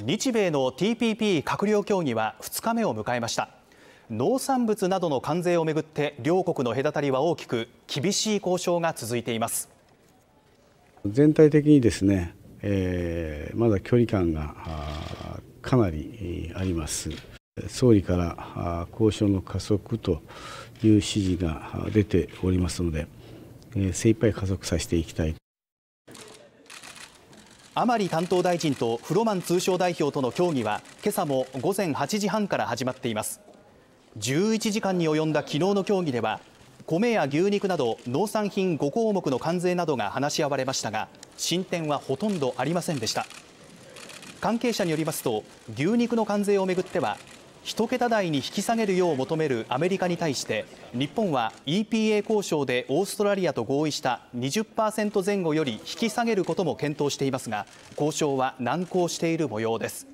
日米の TPP 閣僚協議は2日目を迎えました農産物などの関税をめぐって両国の隔たりは大きく厳しい交渉が続いています全体的にですね、えー、まだ距離感がかなりあります総理から交渉の加速という指示が出ておりますので、え精一杯加速させていきたい甘利担当大臣とフロマン通商代表との協議は、今朝も午前8時半から始まっています。11時間に及んだ昨日の協議では、米や牛肉など農産品5項目の関税などが話し合われましたが、進展はほとんどありませんでした。関係者によりますと、牛肉の関税をめぐっては、1桁台に引き下げるよう求めるアメリカに対して日本は EPA 交渉でオーストラリアと合意した20%前後より引き下げることも検討していますが交渉は難航している模様です